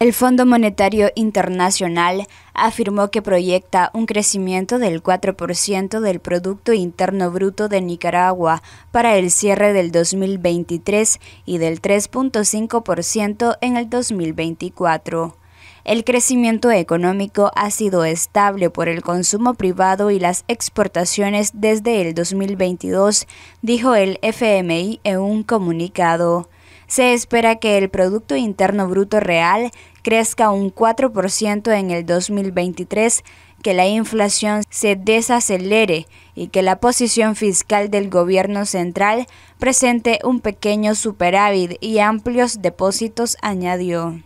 El Fondo Monetario Internacional afirmó que proyecta un crecimiento del 4% del producto interno bruto de Nicaragua para el cierre del 2023 y del 3.5% en el 2024. El crecimiento económico ha sido estable por el consumo privado y las exportaciones desde el 2022, dijo el FMI en un comunicado. Se espera que el Producto Interno Bruto Real crezca un 4% en el 2023, que la inflación se desacelere y que la posición fiscal del gobierno central presente un pequeño superávit y amplios depósitos, añadió.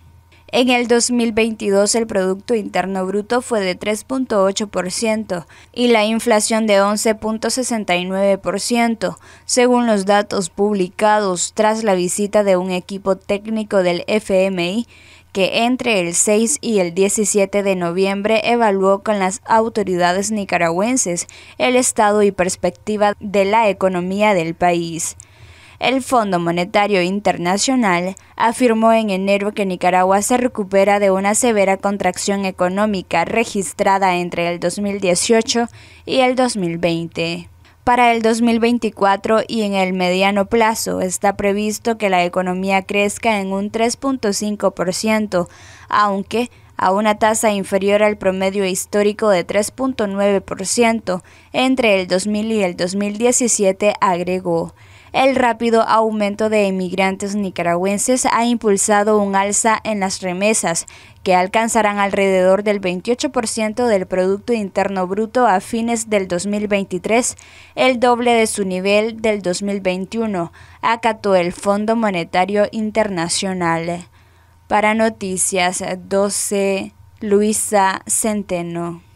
En el 2022 el Producto Interno Bruto fue de 3.8% y la inflación de 11.69%, según los datos publicados tras la visita de un equipo técnico del FMI que entre el 6 y el 17 de noviembre evaluó con las autoridades nicaragüenses el estado y perspectiva de la economía del país. El Fondo Monetario Internacional afirmó en enero que Nicaragua se recupera de una severa contracción económica registrada entre el 2018 y el 2020. Para el 2024 y en el mediano plazo está previsto que la economía crezca en un 3.5%, aunque a una tasa inferior al promedio histórico de 3.9% entre el 2000 y el 2017, agregó. El rápido aumento de emigrantes nicaragüenses ha impulsado un alza en las remesas, que alcanzarán alrededor del 28% del Producto Interno Bruto a fines del 2023, el doble de su nivel del 2021, acató el Fondo Monetario Internacional. Para Noticias 12, Luisa Centeno.